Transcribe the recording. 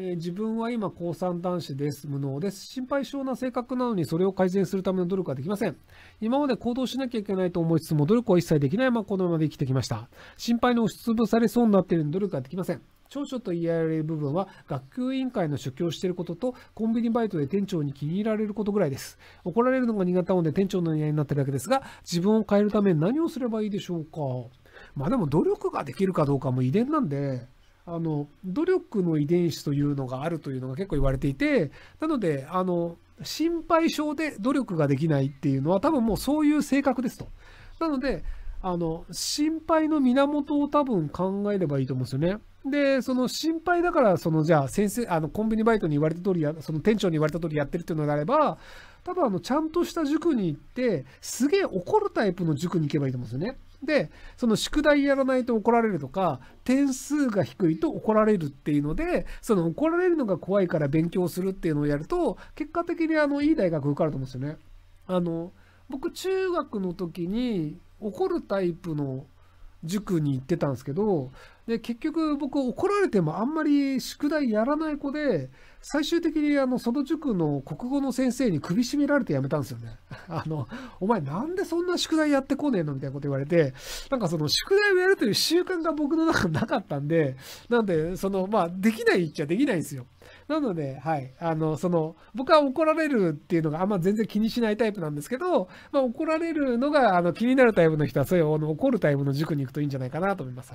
えー、自分は今高三男子です。無能です。心配性な性格なのにそれを改善するための努力はできません。今まで行動しなきゃいけないと思いつつも努力は一切できないままこのままで生きてきました。心配に押しつぶされそうになっているのに努力ができません。長所と言いわれる部分は学級委員会の主教をしていることとコンビニバイトで店長に気に入られることぐらいです。怒られるのが苦手なので店長の嫌いになってるだけですが自分を変えるため何をすればいいでしょうか。まあでも努力ができるかどうかも遺伝なんで、あの努力の遺伝子というのがあるというのが結構言われていてなのであの心配性で努力ができないっていうのは多分もうそういう性格ですと。なのであの心配の源を多分考えればいいと思うんですよね。で、その心配だから、そのじゃあ先生、あのコンビニバイトに言われた通りや、その店長に言われた通りやってるっていうのであれば、多分あの、ちゃんとした塾に行って、すげえ怒るタイプの塾に行けばいいと思うんですよね。で、その宿題やらないと怒られるとか、点数が低いと怒られるっていうので、その怒られるのが怖いから勉強するっていうのをやると、結果的にあの、いい大学受かると思うんですよね。あの、僕、中学の時に怒るタイプの塾に行ってたんですけど、で、結局僕怒られてもあんまり宿題やらない子で、最終的にあの、その塾の国語の先生に首絞められて辞めたんですよね。あの、お前なんでそんな宿題やってこねえのみたいなこと言われて、なんかその宿題をやるという習慣が僕の中なかったんで、なんで、その、まあ、できないっちゃできないんですよ。なので、はい。あの、その、僕は怒られるっていうのがあんま全然気にしないタイプなんですけど、まあ、怒られるのが、あの、気になるタイプの人は、そういう、あの、怒るタイプの塾に行くといいんじゃないかなと思います。